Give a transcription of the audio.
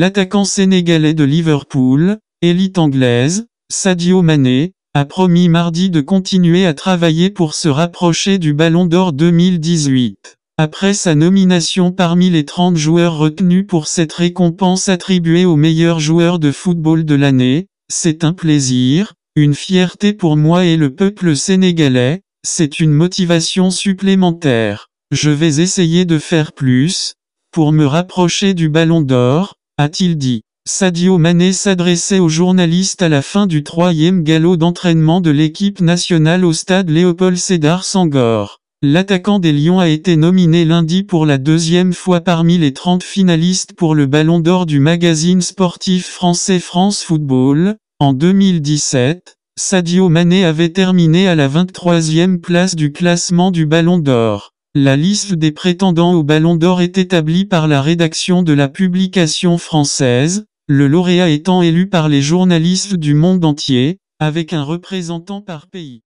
L'attaquant sénégalais de Liverpool, élite anglaise, Sadio Mané, a promis mardi de continuer à travailler pour se rapprocher du Ballon d'Or 2018. Après sa nomination parmi les 30 joueurs retenus pour cette récompense attribuée aux meilleurs joueurs de football de l'année, c'est un plaisir, une fierté pour moi et le peuple sénégalais, c'est une motivation supplémentaire. Je vais essayer de faire plus, pour me rapprocher du ballon d'or, a-t-il dit. Sadio Mané s'adressait aux journalistes à la fin du troisième galop d'entraînement de l'équipe nationale au stade Léopold Sédar Sangor. L'attaquant des Lions a été nominé lundi pour la deuxième fois parmi les 30 finalistes pour le Ballon d'Or du magazine sportif français France Football. En 2017, Sadio Mané avait terminé à la 23e place du classement du Ballon d'Or. La liste des prétendants au Ballon d'Or est établie par la rédaction de la publication française, le lauréat étant élu par les journalistes du monde entier, avec un représentant par pays.